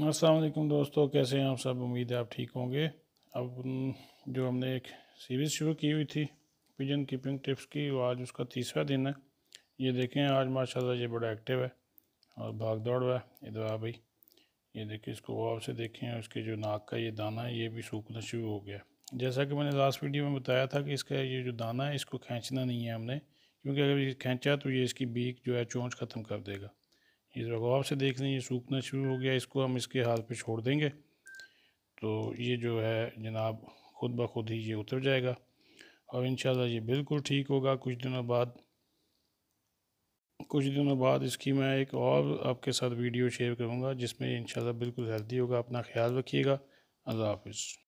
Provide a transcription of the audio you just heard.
हाँ, असलम दोस्तों कैसे हैं आप सब उम्मीद है आप ठीक होंगे अब जो हमने एक सीरीज़ शुरू की हुई थी पिजन कीपिंग टिप्स की वो आज उसका तीसरा दिन है ये देखें आज माशाल्लाह ये बड़ा एक्टिव है और भाग दौड़ हुआ है इधर आ भाई ये देखें इसको गौर से देखें उसके जो नाक का ये दाना है ये भी सूखना शुरू हो गया जैसा कि मैंने लास्ट वीडियो में बताया था कि इसका ये जो दाना है इसको खींचना नहीं है हमने क्योंकि अगर ये खींचा तो ये इसकी बीक जो है चोंच ख़त्म कर देगा ये रबाब से देख लें ये सूखना शुरू हो गया इसको हम इसके हाथ पे छोड़ देंगे तो ये जो है जनाब खुद ब खुद ही ये उतर जाएगा और इन ये बिल्कुल ठीक होगा कुछ दिनों बाद कुछ दिनों बाद इसकी मैं एक और आपके साथ वीडियो शेयर करूँगा जिसमें इन बिल्कुल हेल्दी होगा अपना ख्याल रखिएगा अल्लाह हाफिज़